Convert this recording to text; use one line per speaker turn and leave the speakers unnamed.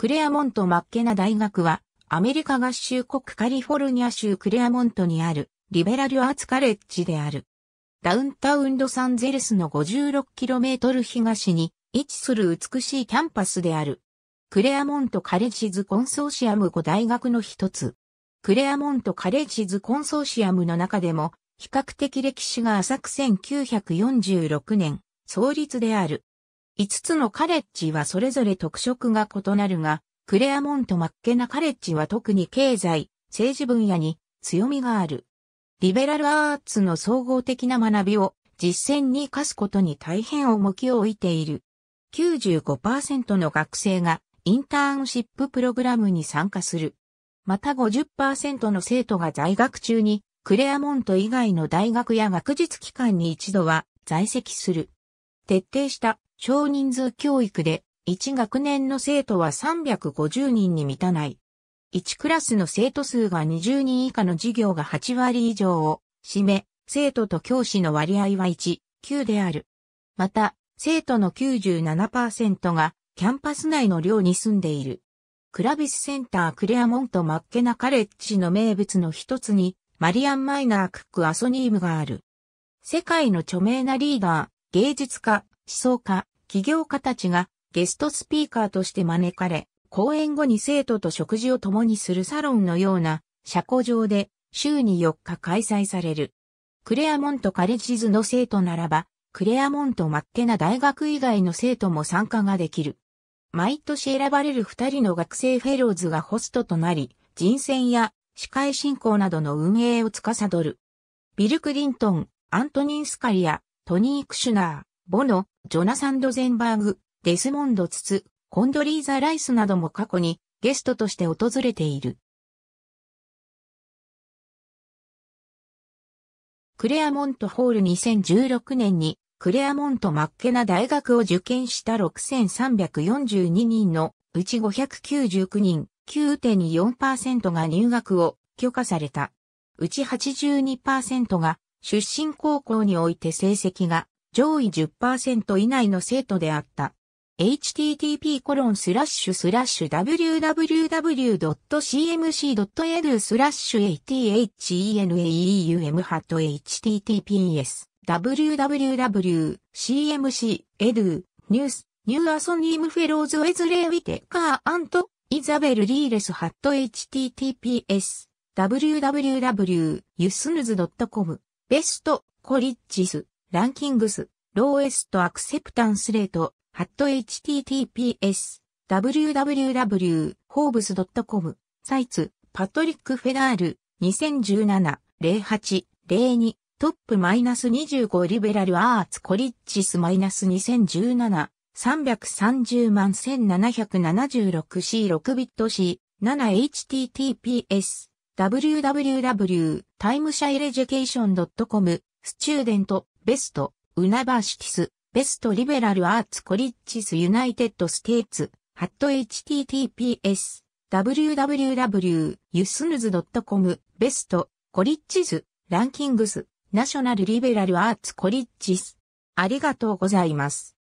クレアモント・マッケナ大学は、アメリカ合衆国カリフォルニア州クレアモントにある、リベラルアーツカレッジである。ダウンタウンロサンゼルスの 56km 東に位置する美しいキャンパスである。クレアモントカレッジズコンソーシアム5大学の一つ。クレアモントカレッジズコンソーシアムの中でも、比較的歴史が浅く1946年、創立である。5つのカレッジはそれぞれ特色が異なるが、クレアモント・マッケナ・カレッジは特に経済、政治分野に強みがある。リベラルアーツの総合的な学びを実践に活かすことに大変重きを置いている。95%の学生がインターンシッププログラムに参加する。また50%の生徒が在学中にクレアモント以外の大学や学術機関に一度は在籍する。徹底した少人数教育で、1学年の生徒は350人に満たない。1クラスの生徒数が20人以下の授業が8割以上を占め、生徒と教師の割合は1、9である。また、生徒の97%がキャンパス内の寮に住んでいる。クラビスセンタークレアモント・マッケナ・カレッジの名物の一つに、マリアン・マイナー・クック・アソニームがある。世界の著名なリーダー、芸術家、思想家、起業家たちがゲストスピーカーとして招かれ、講演後に生徒と食事を共にするサロンのような社交場で週に4日開催される。クレアモントカレッジズの生徒ならば、クレアモントマッケナ大学以外の生徒も参加ができる。毎年選ばれる2人の学生フェローズがホストとなり、人選や司会進行などの運営を司る。ビル・クリントン、アントニン・スカリア、トニー・クシュナー、ボノ、ジョナサン・ドゼンバーグ、デスモンド・ツツ、コンドリーザ・ライスなども過去にゲストとして訪れている。クレアモントホール2016年にクレアモントマッケナ大学を受験した6342人のうち599人9.4%が入学を許可された。うち82%が出身高校において成績が上位10%以内の生徒であった。http コロンスラッシュスラッシュ www.cmc.edu スラッシュ a t h e n e u m ハット https www.cmc.edu ニュースニューアソニームフェローズウェズレーウィテカーアントイザベルリーレスハット https www.yusnuz.com ベストコリッジスランキングス、ローエストアクセプタンスレート、ハット https、www.horbes.com、サイツ、パトリック・フェダール、2017、08、02、トップマイナス25リベラルアーツコリッチスマイナス2017、330万 1776C6 ビット C7https w w w t i m e s h i r e d u c a t i o n c o m スチューデントベスト、ウナバーシティス、ベストリベラルアーツコリッチスユナイテッドステーツ、ハット https、www.yusnuz.com、ベスト、コリッチス、ランキングス、ナショナルリベラルアーツコリッチス。ありがとうございます。